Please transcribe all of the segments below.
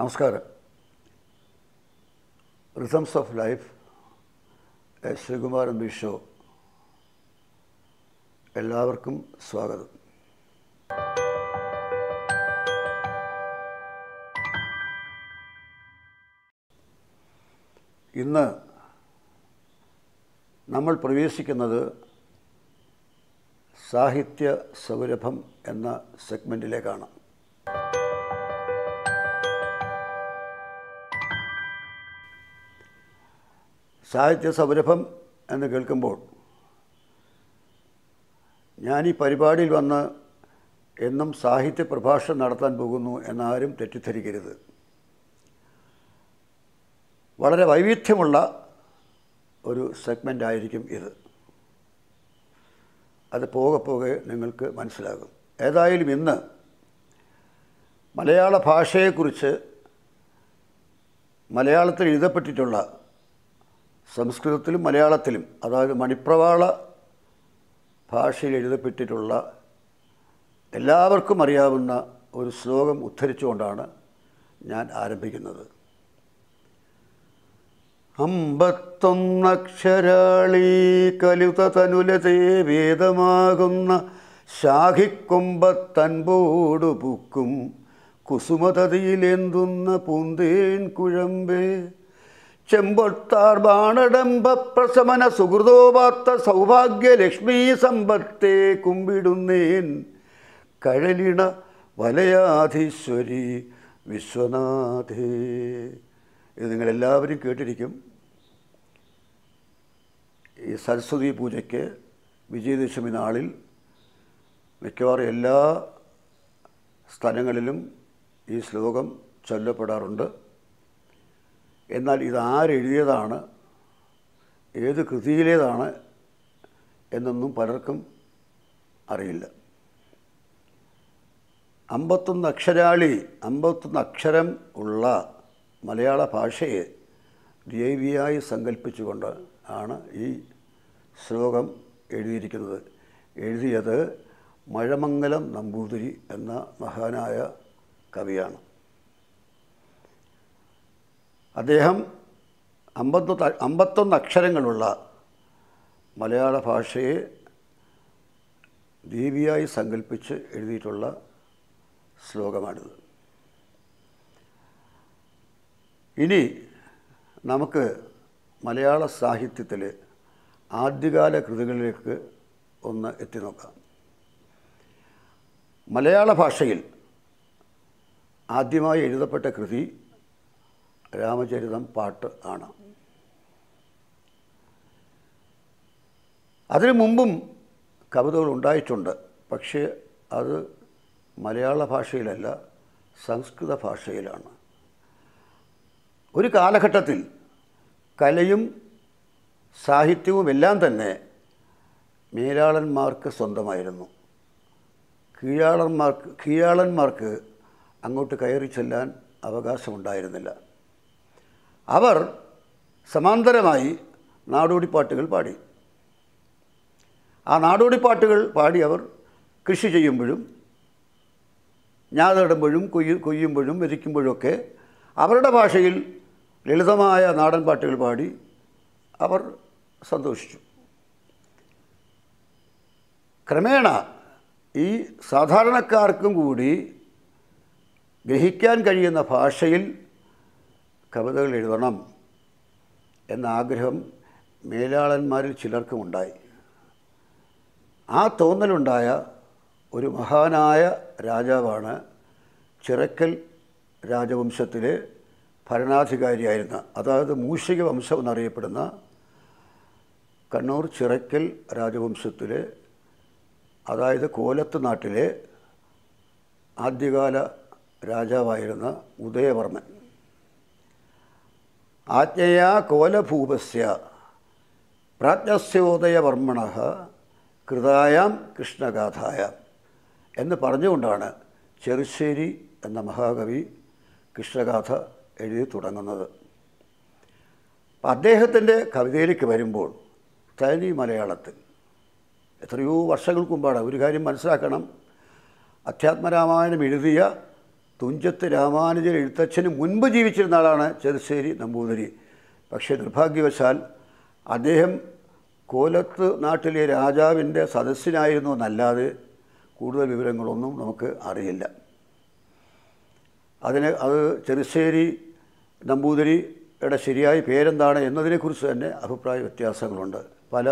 നമസ്കാരം rhythms of life Sreekumar M show എല്ലാവർക്കും സ്വാഗതം ഇന്ന് നമ്മൾ പ്രവേശിക്കുന്നത് സാഹിത്യ സൗരഭം എന്ന സെഗ്മെൻറ്റിലേക്കാണ് സാഹിത്യ സംരംഭം എന്ന് കേൾക്കുമ്പോൾ ഞാൻ ഈ പരിപാടിയിൽ വന്ന് എന്നും സാഹിത്യ പ്രഭാഷണം നടത്താൻ പോകുന്നു എന്നാരും തെറ്റിദ്ധരിക്കരുത് വളരെ വൈവിധ്യമുള്ള ഒരു സെഗ്മെൻ്റ് ആയിരിക്കും ഇത് അത് പോകെ പോകെ നിങ്ങൾക്ക് മനസ്സിലാകും ഏതായാലും ഇന്ന് മലയാള ഭാഷയെക്കുറിച്ച് മലയാളത്തിൽ എഴുതപ്പെട്ടിട്ടുള്ള സംസ്കൃതത്തിലും മലയാളത്തിലും അതായത് മണിപ്രവാള ഭാഷയിൽ എഴുതപ്പെട്ടിട്ടുള്ള എല്ലാവർക്കും അറിയാവുന്ന ഒരു ശ്ലോകം ഉദ്ധരിച്ചുകൊണ്ടാണ് ഞാൻ ആരംഭിക്കുന്നത് അമ്പത്തൊന്നക്ഷരാളി കലുത തനുലതേ വേദമാകുന്ന ശാഖിക്കൊമ്പത്തൻപോടു പൂക്കും കുസുമതതിയിലെന്തുന്ന പൂന്തേൻ കുഴമ്പേ ചെമ്പൊത്താർ ബാണടംബ പ്രസമന സുഹൃതോപാത്ത സൗഭാഗ്യലക്ഷ്മി സമ്പത്തെ കുമ്പിടുന്നേൻ കഴലിണ വലയാധീശ്വരി വിശ്വനാഥേ ഇത് നിങ്ങളെല്ലാവരും കേട്ടിരിക്കും ഈ സരസ്വതി പൂജയ്ക്ക് വിജയദശമി നാളിൽ മിക്കവാറും എല്ലാ സ്ഥലങ്ങളിലും ഈ ശ്ലോകം ചൊല്ലപ്പെടാറുണ്ട് എന്നാൽ ഇതാരെഴുതിയതാണ് ഏത് കൃതിയിലേതാണ് എന്നൊന്നും പലർക്കും അറിയില്ല അമ്പത്തൊന്ന് അക്ഷരാളി അമ്പത്തൊന്ന് അക്ഷരം ഉള്ള മലയാള ഭാഷയെ ദേവിയായി സങ്കല്പിച്ചുകൊണ്ട് ആണ് ഈ ശ്ലോകം എഴുതിയിരിക്കുന്നത് എഴുതിയത് മഴമംഗലം നമ്പൂതിരി എന്ന മഹാനായ കവിയാണ് അദ്ദേഹം അമ്പത്ത അമ്പത്തൊന്ന് അക്ഷരങ്ങളുള്ള മലയാള ഭാഷയെ ദീപിയായി സങ്കല്പിച്ച് എഴുതിയിട്ടുള്ള ശ്ലോകമാണിത് ഇനി നമുക്ക് മലയാള സാഹിത്യത്തിൽ ആദ്യകാല കൃതികളിലേക്ക് ഒന്ന് എത്തി നോക്കാം മലയാള ഭാഷയിൽ ആദ്യമായി എഴുതപ്പെട്ട കൃതി രാമചരിതം പാട്ട് ആണ് അതിനു മുമ്പും കവിതകൾ ഉണ്ടായിട്ടുണ്ട് പക്ഷേ അത് മലയാള ഭാഷയിലല്ല സംസ്കൃത ഭാഷയിലാണ് ഒരു കാലഘട്ടത്തിൽ കലയും സാഹിത്യവും എല്ലാം തന്നെ മേലാളന്മാർക്ക് സ്വന്തമായിരുന്നു കീഴാളന്മാർക്ക് കീഴാളന്മാർക്ക് അങ്ങോട്ട് കയറി ചെല്ലാൻ അവകാശമുണ്ടായിരുന്നില്ല അവർ സമാന്തരമായി നാടോടിപ്പാട്ടുകൾ പാടി ആ നാടോടിപ്പാട്ടുകൾ പാടി അവർ കൃഷി ചെയ്യുമ്പോഴും ഞാതടുമ്പോഴും കൊയ്യ കൊയ്യുമ്പോഴും വരിക്കുമ്പോഴൊക്കെ അവരുടെ ഭാഷയിൽ ലളിതമായ നാടൻ പാട്ടുകൾ പാടി അവർ സന്തോഷിച്ചു ക്രമേണ ഈ സാധാരണക്കാർക്കും കൂടി ഗ്രഹിക്കാൻ കഴിയുന്ന ഭാഷയിൽ കവിതകൾ എഴുതണം എന്ന ആഗ്രഹം മേലാളന്മാരിൽ ഉണ്ടായി ആ തോന്നലുണ്ടായ ഒരു മഹാനായ രാജാവാണ് ചിറക്കൽ രാജവംശത്തിലെ ഭരണാധികാരിയായിരുന്ന അതായത് മൂഷിക വംശം എന്നറിയപ്പെടുന്ന കണ്ണൂർ ചിറക്കൽ രാജവംശത്തിലെ അതായത് കോലത്ത് നാട്ടിലെ ആദ്യകാല രാജാവായിരുന്ന ഉദയവർമ്മൻ ആജ്ഞയാ കോലഭൂപസ്യ പ്രാജ്ഞസ്യോദയവർമ്മണ കൃതായാം കൃഷ്ണഗാഥായ എന്ന് പറഞ്ഞുകൊണ്ടാണ് ചെറുശ്ശേരി എന്ന മഹാകവി കൃഷ്ണഗാഥ എഴുതി തുടങ്ങുന്നത് അദ്ദേഹത്തിൻ്റെ കവിതയിലേക്ക് വരുമ്പോൾ തനി മലയാളത്തിൽ എത്രയോ വർഷങ്ങൾക്ക് മുമ്പാണ് ഒരു കാര്യം മനസ്സിലാക്കണം അധ്യാത്മരാമായണം എഴുതിയ തുഞ്ചത്ത് രാമാനുജൻ എഴുത്തച്ഛന് മുൻപ് ജീവിച്ചിരുന്ന ആളാണ് ചെറുശ്ശേരി നമ്പൂതിരി പക്ഷേ നിർഭാഗ്യവശാൽ അദ്ദേഹം കോലത്ത് നാട്ടിലെ രാജാവിൻ്റെ സദസ്സിനായിരുന്നു എന്നല്ലാതെ കൂടുതൽ വിവരങ്ങളൊന്നും നമുക്ക് അറിയില്ല അതിനെ അത് ചെറുശ്ശേരി നമ്പൂതിരിയുടെ ശരിയായ പേരെന്താണ് എന്നതിനെക്കുറിച്ച് തന്നെ അഭിപ്രായ വ്യത്യാസങ്ങളുണ്ട് പല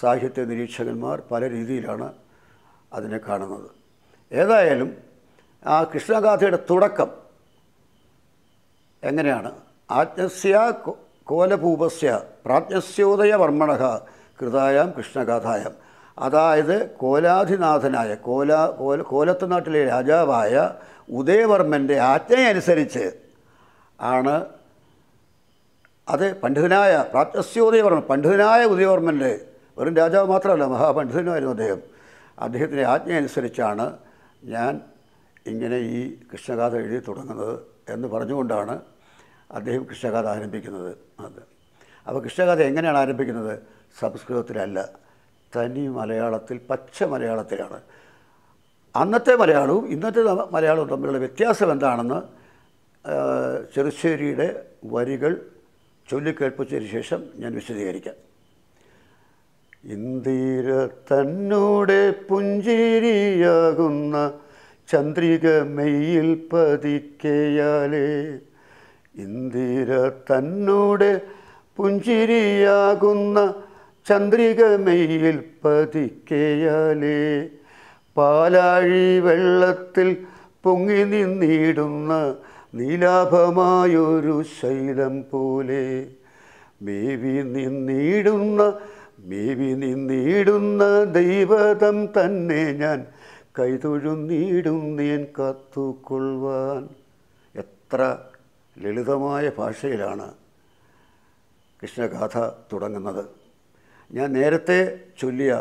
സാഹിത്യ നിരീക്ഷകന്മാർ പല രീതിയിലാണ് അതിനെ കാണുന്നത് ഏതായാലും ആ കൃഷ്ണഗാഥയുടെ തുടക്കം എങ്ങനെയാണ് ആജ്ഞസ്യ കോലഭൂപസ്യ പ്രാജ്ഞസ്യോദയവർമ്മണ കൃതായം കൃഷ്ണഗാഥായം അതായത് കോലാധിനാഥനായ കോല കോല കോലത്തു നാട്ടിലെ രാജാവായ ഉദയവർമ്മൻ്റെ ആജ്ഞയനുസരിച്ച് ആണ് അത് പണ്ഡിതനായ പ്രാജ്ഞസ്യോദയവർമ്മ പണ്ഡിതനായ ഉദയവർമ്മൻ്റെ വെറും രാജാവ് മാത്രമല്ല മഹാപണ്ഡിതനായിരുന്നു അദ്ദേഹം അദ്ദേഹത്തിൻ്റെ ആജ്ഞയനുസരിച്ചാണ് ഞാൻ ഇങ്ങനെ ഈ കൃഷ്ണഗാഥ എഴുതി തുടങ്ങുന്നത് എന്ന് പറഞ്ഞുകൊണ്ടാണ് അദ്ദേഹം കൃഷ്ണഗാഥ ആരംഭിക്കുന്നത് അത് അപ്പോൾ കൃഷ്ണഗാഥ എങ്ങനെയാണ് ആരംഭിക്കുന്നത് സംസ്കൃതത്തിലല്ല തനി മലയാളത്തിൽ പച്ച മലയാളത്തിലാണ് അന്നത്തെ മലയാളവും ഇന്നത്തെ മലയാളവും തമ്മിലുള്ള വ്യത്യാസം എന്താണെന്ന് ചെറുശ്ശേരിയുടെ വരികൾ ചൊല്ലിക്കേൾപ്പിച്ചതിന് ശേഷം ഞാൻ വിശദീകരിക്കാം ഇന്ദിര തന്നോടെ പുഞ്ചേരിയാകുന്ന ചന്ദ്രിക മെയ്യിൽ പതിക്കയാലേ ഇന്ദിര തന്നോട് പുഞ്ചിരിയാകുന്ന ചന്ദ്രിക മെയ്യിൽ പതിക്കയാലേ പാലാഴി വെള്ളത്തിൽ പൊങ്ങി നിന്നിടുന്ന നീലാഭമായൊരു ശൈലം പോലെ മേവി നിന്നിടുന്ന മേവി നിന്നിടുന്ന ദൈവതം തന്നെ ഞാൻ നീൻ കാത്തുകൊള്ളുവാൻ എത്ര ലളിതമായ ഭാഷയിലാണ് കൃഷ്ണഗാഥ തുടങ്ങുന്നത് ഞാൻ നേരത്തെ ചൊല്ലിയ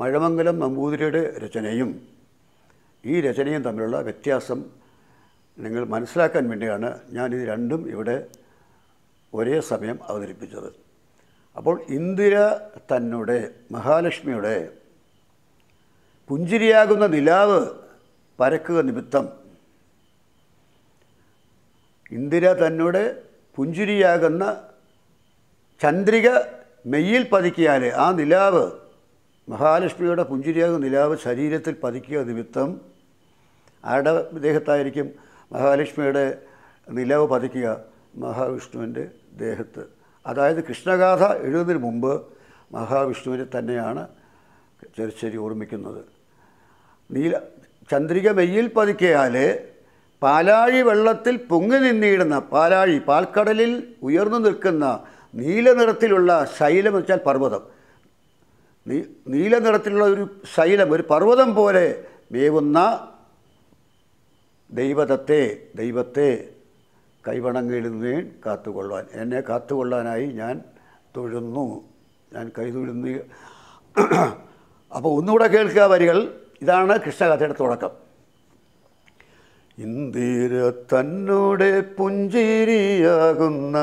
മഴമംഗലം നമ്പൂതിരിയുടെ രചനയും ഈ രചനയും തമ്മിലുള്ള വ്യത്യാസം നിങ്ങൾ മനസ്സിലാക്കാൻ വേണ്ടിയാണ് ഇത് രണ്ടും ഇവിടെ ഒരേ സമയം അവതരിപ്പിച്ചത് അപ്പോൾ ഇന്ദിര തന്നുടെ മഹാലക്ഷ്മിയുടെ പുഞ്ചിരിയാകുന്ന നിലാവ് പരക്കുക നിമിത്തം ഇന്ദിര തന്നോട് പുഞ്ചിരിയാകുന്ന ചന്ദ്രിക മെയ്യിൽ പതിക്കിയാൽ ആ നിലാവ് മഹാലക്ഷ്മിയുടെ പുഞ്ചിരിയാകുന്ന നിലാവ് ശരീരത്തിൽ പതിക്കുക നിമിത്തം ആടെ ദേഹത്തായിരിക്കും മഹാലക്ഷ്മിയുടെ നിലാവ് പതിക്കുക മഹാവിഷ്ണുവിൻ്റെ ദേഹത്ത് അതായത് കൃഷ്ണഗാഥ എഴുതുന്നതിന് മുമ്പ് മഹാവിഷ്ണുവിനെ തന്നെയാണ് ചെറുശ്ശേരി ഓർമ്മിക്കുന്നത് നീല ചന്ദ്രിക വെയിൽ പതിക്കയാൽ പാലാഴി വെള്ളത്തിൽ പൊങ്ങി നിന്നിടുന്ന പാലാഴി പാൽക്കടലിൽ ഉയർന്നു നിൽക്കുന്ന നീല നിറത്തിലുള്ള ശൈലം വെച്ചാൽ പർവ്വതം നീ നീല നിറത്തിലുള്ള ഒരു ശൈലം ഒരു പർവ്വതം പോലെ വേവുന്ന ദൈവതത്തെ ദൈവത്തെ കൈവണങ്ങിടുന്നേൻ കാത്തുകൊള്ളുവാൻ എന്നെ കാത്തുകൊള്ളാനായി ഞാൻ തൊഴുന്നു ഞാൻ കൈതൊഴുന്നു അപ്പോൾ ഒന്നുകൂടെ കേൾക്കുക വരികൾ ഇതാണ് കൃഷ്ണകഥയുടെ തുടക്കം ഇന്ദിര തന്നോടെ പുഞ്ചിരിയാകുന്ന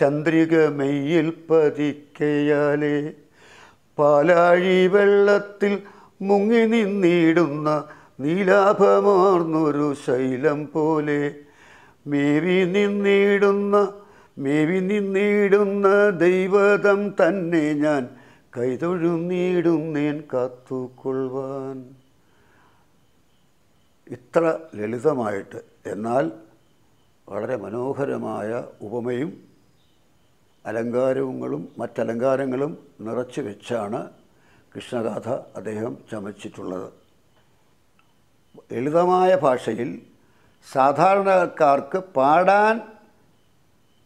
ചന്ദ്രിക മെയ്യിൽ പതിക്കയാലേ പാലാഴി വെള്ളത്തിൽ മുങ്ങി നിന്നിടുന്ന നീലാഭമാർന്നൊരു ശൈലം പോലെ മേവി നിന്നിടുന്ന മേവി നിന്നിടുന്ന ദൈവതം തന്നെ ഞാൻ കൈതൊഴും നീടും നീൻ കാത്തുകൊള്ളുവാൻ ഇത്ര ലളിതമായിട്ട് എന്നാൽ വളരെ മനോഹരമായ ഉപമയും അലങ്കാരങ്ങളും മറ്റലങ്കാരങ്ങളും നിറച്ചു വെച്ചാണ് കൃഷ്ണഗാഥ അദ്ദേഹം ചമച്ചിട്ടുള്ളത് ലളിതമായ ഭാഷയിൽ സാധാരണക്കാർക്ക് പാടാൻ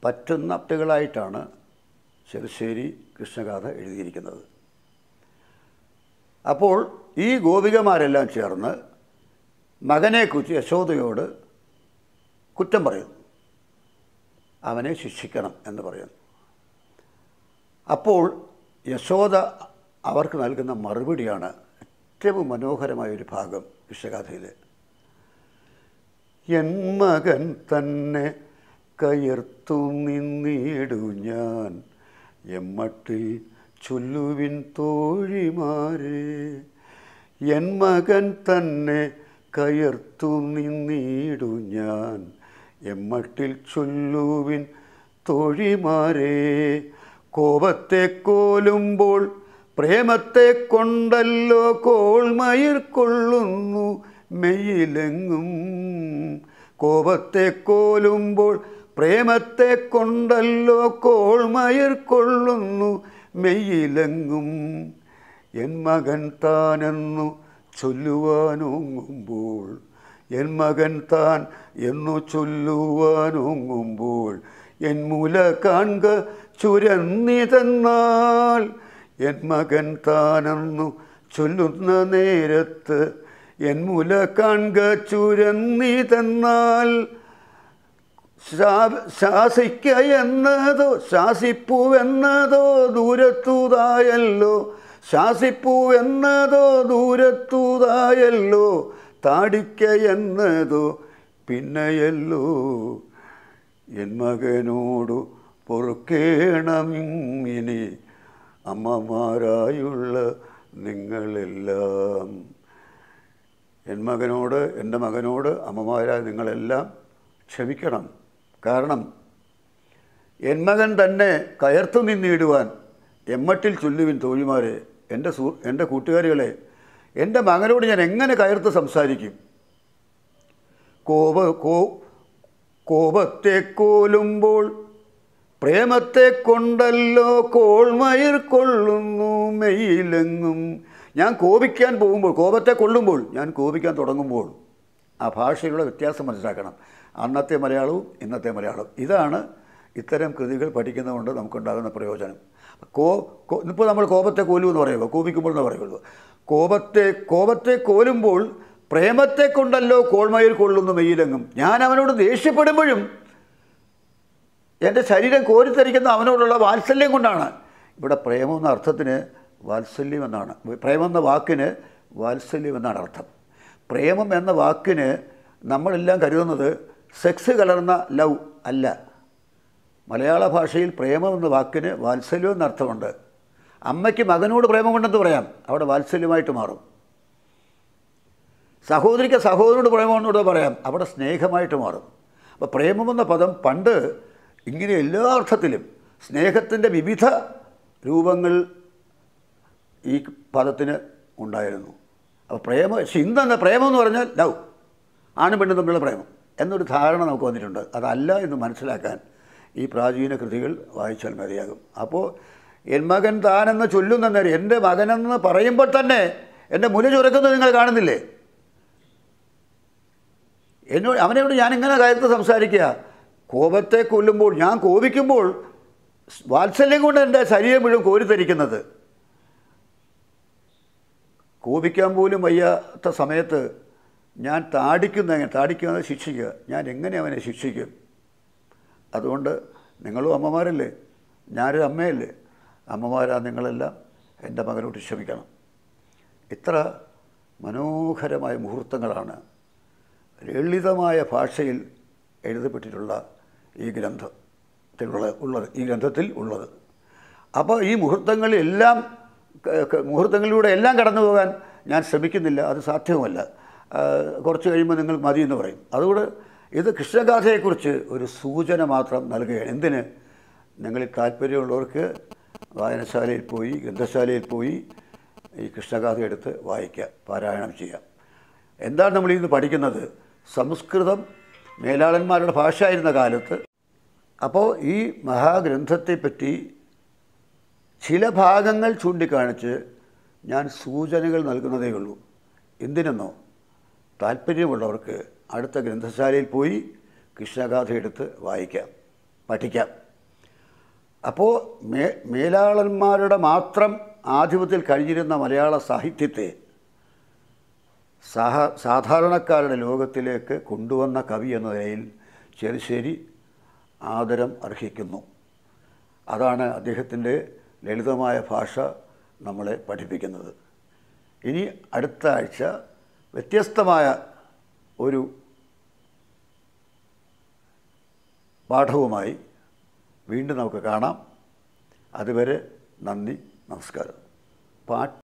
പറ്റുന്ന പട്ടികളായിട്ടാണ് ചെറുശ്ശേരി കൃഷ്ണഗാഥ എഴുതിയിരിക്കുന്നത് അപ്പോൾ ഈ ഗോപികമാരെല്ലാം ചേർന്ന് മകനെക്കുറിച്ച് യശോദയോട് കുറ്റം പറയുന്നു അവനെ ശിക്ഷിക്കണം എന്ന് പറയുന്നു അപ്പോൾ യശോദ അവർക്ക് നൽകുന്ന മറുപടിയാണ് ഏറ്റവും മനോഹരമായ ഒരു ഭാഗം വിശ്വഗാഥയിൽ എൻ മകൻ തന്നെ കയർത്തു നിന്നിടു ഞാൻ എമ്മട്ടിൽ ചൊല്ലുവിൻ തോഴിമാരെ എൻ മകൻ തന്നെ കയർത്തു നിന്നിടു ഞാൻ എമ്മട്ടിൽ ചൊല്ലുവിൻ തോഴിമാരെ കോപത്തെ കോലുമ്പോൾ പ്രേമത്തെ കൊണ്ടല്ലോ കോൾമയിർ കൊള്ളുന്നു മെയിലെങ്ങും കോപത്തെ കോലുമ്പോൾ പ്രേമത്തെ കൊണ്ടല്ലോ കോൾമയർ കൊള്ളുന്നു മെയ്യിലെങ്ങും എൻ മകൻ താനെന്നു ചൊല്ലുവാനൊങ്ങുമ്പോൾ എൻ മകൻ താൻ എന്നു ചൊല്ലുവാനൊങ്ങുമ്പോൾ എൻ മൂല കാൺക ചുരന്നിതെന്നാൽ എൻ മകൻ താനെന്നു ചൊല്ലുന്ന നേരത്ത് എൻ മൂല കാൺക ചുരന്നിതെന്നാൽ ശാസിക്ക എന്നതോ ദൂരത്തുതായല്ലോ ദൂരത്തൂതായല്ലോ ശാസിപ്പൂവെന്നതോ ദൂരത്തൂതായല്ലോ താടിക്ക എന്നതോ എൻ മകനോടു പൊറുക്കേണം ഇനി അമ്മമാരായുള്ള നിങ്ങളെല്ലാം എൻ മകനോട് എൻ്റെ മകനോട് അമ്മമാരായ നിങ്ങളെല്ലാം ക്ഷമിക്കണം കാരണം എൻ മകൻ തന്നെ കയർത്തു നിന്നിടുവാൻ എമ്മട്ടിൽ ചൊല്ലുവിൻ തോഴിമാരെ എൻ്റെ സു എൻ്റെ കൂട്ടുകാരികളെ എൻ്റെ മകനോട് ഞാൻ എങ്ങനെ കയർത്ത് സംസാരിക്കും കോപ കോ കോപത്തെ കോലുമ്പോൾ പ്രേമത്തെ കൊണ്ടല്ലോ കോൾമയിർ കൊള്ളുന്നു മെയ്യിലെങ്ങും ഞാൻ കോപിക്കാൻ പോകുമ്പോൾ കോപത്തെ കൊള്ളുമ്പോൾ ഞാൻ കോപിക്കാൻ തുടങ്ങുമ്പോൾ ആ ഭാഷയിലുള്ള വ്യത്യാസം മനസ്സിലാക്കണം അന്നത്തെ മലയാളവും ഇന്നത്തെ മലയാളവും ഇതാണ് ഇത്തരം കൃതികൾ പഠിക്കുന്നതുകൊണ്ട് നമുക്കുണ്ടാകുന്ന പ്രയോജനം കോ ഇപ്പോൾ നമ്മൾ കോപത്തെ കോലും എന്ന് പറയുമോ കോപിക്കുമ്പോൾ എന്ന് പറയുള്ളൂ കോപത്തെ കോപത്തെ കോലുമ്പോൾ പ്രേമത്തെ കൊണ്ടല്ലോ കോൾമയിൽ കൊള്ളുന്നു മെയ്യിലെങ്ങും ഞാൻ അവനോട് ദേഷ്യപ്പെടുമ്പോഴും എൻ്റെ ശരീരം കോരിത്തരിക്കുന്ന അവനോടുള്ള വാത്സല്യം കൊണ്ടാണ് ഇവിടെ പ്രേമം എന്ന അർത്ഥത്തിന് വാത്സല്യം എന്നാണ് പ്രേമം എന്ന വാക്കിന് വാത്സല്യം എന്നാണ് അർത്ഥം പ്രേമം എന്ന വാക്കിന് നമ്മളെല്ലാം കരുതുന്നത് സെക്സ് കലർന്ന ലവ് അല്ല മലയാള ഭാഷയിൽ പ്രേമം എന്ന വാക്കിന് വാത്സല്യം എന്നർത്ഥമുണ്ട് അമ്മയ്ക്ക് മകനോട് പ്രേമം കൊണ്ടെന്ന് പറയാം അവിടെ വാത്സല്യമായിട്ട് മാറും സഹോദരിക്ക് സഹോദരനോട് പ്രേമമെന്നോട് പറയാം അവിടെ സ്നേഹമായിട്ട് മാറും അപ്പോൾ പ്രേമമെന്ന പദം പണ്ട് ഇങ്ങനെ എല്ലാ അർത്ഥത്തിലും സ്നേഹത്തിൻ്റെ വിവിധ രൂപങ്ങൾ ഈ പദത്തിന് ഉണ്ടായിരുന്നു അപ്പോൾ പ്രേമം പക്ഷെ ഇന്നെന്ന പ്രേമം എന്ന് പറഞ്ഞാൽ ലവ് ആണ് പെണ്ണും തമ്മിലുള്ള പ്രേമം എന്നൊരു ധാരണ നമുക്ക് വന്നിട്ടുണ്ട് അതല്ല എന്ന് മനസ്സിലാക്കാൻ ഈ പ്രാചീന കൃതികൾ വായിച്ചാൽ മതിയാകും അപ്പോൾ എൻ മകൻ താനെന്ന് ചൊല്ലുന്ന നേരം എൻ്റെ മകനെന്ന് പറയുമ്പോൾ തന്നെ എൻ്റെ മുല ചുരക്കുന്നത് നിങ്ങൾ കാണുന്നില്ലേ എന്നോട് അവനോട് ഇങ്ങനെ കാര്യത്തിൽ സംസാരിക്കുക കോപത്തെ കൊല്ലുമ്പോൾ ഞാൻ കോപിക്കുമ്പോൾ വാത്സല്യം കൊണ്ട് എൻ്റെ ശരീരം മുഴുവൻ കോരിത്തരിക്കുന്നത് കോപിക്കാൻ പോലും വയ്യാത്ത സമയത്ത് ഞാൻ താടിക്കുന്ന എങ്ങനെ താടിക്കുന്നത് ശിക്ഷിക്കുക ഞാൻ എങ്ങനെ അവനെ ശിക്ഷിക്കും അതുകൊണ്ട് നിങ്ങളും അമ്മമാരല്ലേ ഞാനൊരു അമ്മയല്ലേ അമ്മമാരാ നിങ്ങളെല്ലാം എൻ്റെ മകനോട് ക്ഷമിക്കണം ഇത്ര മനോഹരമായ മുഹൂർത്തങ്ങളാണ് ലളിതമായ ഭാഷയിൽ എഴുതപ്പെട്ടിട്ടുള്ള ഈ ഗ്രന്ഥത്തിലുള്ള ഉള്ളത് ഈ ഗ്രന്ഥത്തിൽ ഉള്ളത് അപ്പോൾ ഈ മുഹൂർത്തങ്ങളിലെല്ലാം മുഹൂർത്തങ്ങളിലൂടെ എല്ലാം കടന്നു പോകാൻ ഞാൻ ശ്രമിക്കുന്നില്ല അത് സാധ്യവുമല്ല കുറച്ച് കഴിയുമ്പോൾ നിങ്ങൾ മതി എന്ന് പറയും അതുകൊണ്ട് ഇത് കൃഷ്ണഗാഥയെക്കുറിച്ച് ഒരു സൂചന മാത്രം നൽകുകയാണ് എന്തിന് നിങ്ങളിൽ താല്പര്യമുള്ളവർക്ക് വായനശാലയിൽ പോയി ഗ്രന്ഥശാലയിൽ പോയി ഈ കൃഷ്ണഗാഥ എടുത്ത് വായിക്കാം പാരായണം ചെയ്യാം എന്താണ് നമ്മൾ ഇന്ന് പഠിക്കുന്നത് സംസ്കൃതം മേലാളന്മാരുടെ ഭാഷയായിരുന്ന കാലത്ത് അപ്പോൾ ഈ മഹാഗ്രന്ഥത്തെപ്പറ്റി ചില ഭാഗങ്ങൾ ചൂണ്ടിക്കാണിച്ച് ഞാൻ സൂചനകൾ നൽകുന്നതേ ഉള്ളൂ എന്തിനെന്നോ താല്പര്യമുള്ളവർക്ക് അടുത്ത ഗ്രന്ഥശാലയിൽ പോയി കൃഷ്ണഗാഥ എടുത്ത് വായിക്കാം പഠിക്കാം അപ്പോൾ മേ മേലാളന്മാരുടെ മാത്രം ആധിപത്യത്തിൽ കഴിഞ്ഞിരുന്ന മലയാള സാഹിത്യത്തെ സഹ സാധാരണക്കാരുടെ ലോകത്തിലേക്ക് കൊണ്ടുവന്ന കവി എന്ന നിലയിൽ ചെറുശ്ശേരി ആദരം അർഹിക്കുന്നു അതാണ് അദ്ദേഹത്തിൻ്റെ ലളിതമായ ഭാഷ നമ്മളെ പഠിപ്പിക്കുന്നത് ഇനി അടുത്ത ആഴ്ച വ്യത്യസ്തമായ ഒരു പാഠവുമായി വീണ്ടും നമുക്ക് കാണാം അതുവരെ നന്ദി നമസ്കാരം പാട്ട്